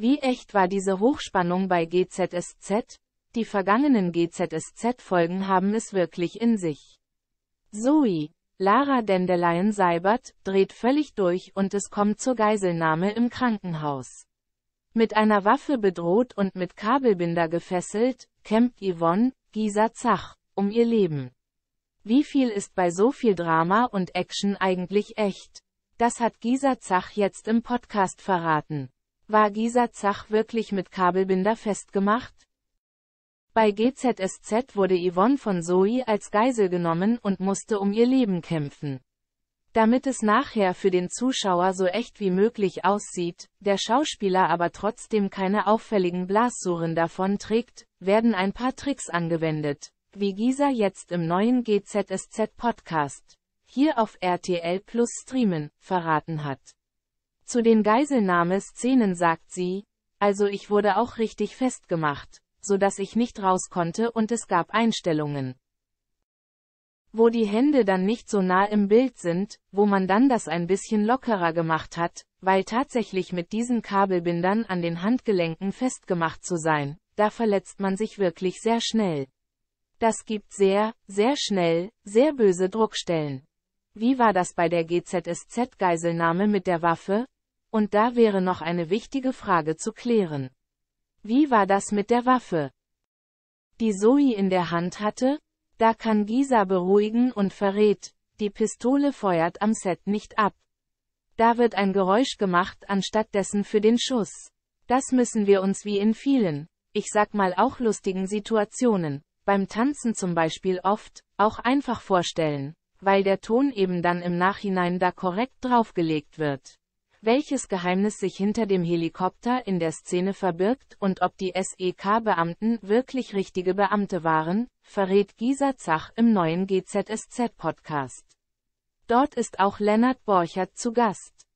Wie echt war diese Hochspannung bei GZSZ? Die vergangenen GZSZ-Folgen haben es wirklich in sich. Zoe, Lara Dendeleyen-Seibert, dreht völlig durch und es kommt zur Geiselnahme im Krankenhaus. Mit einer Waffe bedroht und mit Kabelbinder gefesselt, kämpft Yvonne, Gisa Zach, um ihr Leben. Wie viel ist bei so viel Drama und Action eigentlich echt? Das hat Gisa Zach jetzt im Podcast verraten. War dieser Zach wirklich mit Kabelbinder festgemacht? Bei GZSZ wurde Yvonne von Zoe als Geisel genommen und musste um ihr Leben kämpfen. Damit es nachher für den Zuschauer so echt wie möglich aussieht, der Schauspieler aber trotzdem keine auffälligen Blassuren davon trägt, werden ein paar Tricks angewendet, wie Gisa jetzt im neuen GZSZ-Podcast, hier auf RTL Plus streamen, verraten hat. Zu den Geiselnahme-Szenen sagt sie, also ich wurde auch richtig festgemacht, so dass ich nicht raus konnte und es gab Einstellungen. Wo die Hände dann nicht so nah im Bild sind, wo man dann das ein bisschen lockerer gemacht hat, weil tatsächlich mit diesen Kabelbindern an den Handgelenken festgemacht zu sein, da verletzt man sich wirklich sehr schnell. Das gibt sehr, sehr schnell, sehr böse Druckstellen. Wie war das bei der GZSZ-Geiselnahme mit der Waffe? Und da wäre noch eine wichtige Frage zu klären. Wie war das mit der Waffe? Die Zoe in der Hand hatte? Da kann Gisa beruhigen und verrät, die Pistole feuert am Set nicht ab. Da wird ein Geräusch gemacht anstatt dessen für den Schuss. Das müssen wir uns wie in vielen, ich sag mal auch lustigen Situationen, beim Tanzen zum Beispiel oft, auch einfach vorstellen, weil der Ton eben dann im Nachhinein da korrekt draufgelegt wird welches Geheimnis sich hinter dem Helikopter in der Szene verbirgt und ob die SEK-Beamten wirklich richtige Beamte waren, verrät Gisa Zach im neuen GZSZ-Podcast. Dort ist auch Lennart Borchert zu Gast.